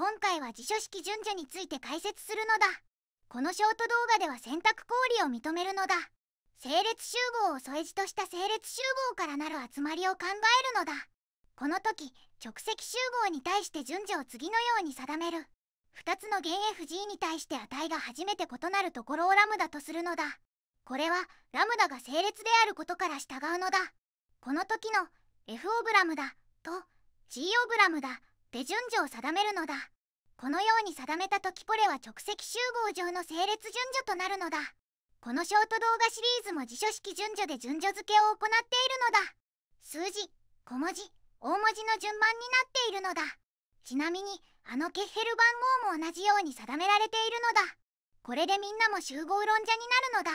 今回は辞書式順序について解説するのだこのショート動画では選択公理を認めるのだ整列集合を添え字とした整列集合からなる集まりを考えるのだこの時直積集合に対して順序を次のように定める2つの弦 FG に対して値が初めて異なるところをラムダとするのだこれはラムダが整列であることから従うのだこの時の F オブラムダと G オブラムダ手順序を定めるのだこのように定めた時ポレは直積集合上の整列順序となるのだこのショート動画シリーズも辞書式順序で順序付けを行っているのだ数字小文字大文字の順番になっているのだちなみにあのケッヘル番号も同じように定められているのだこれでみんなも集合論者になるのだ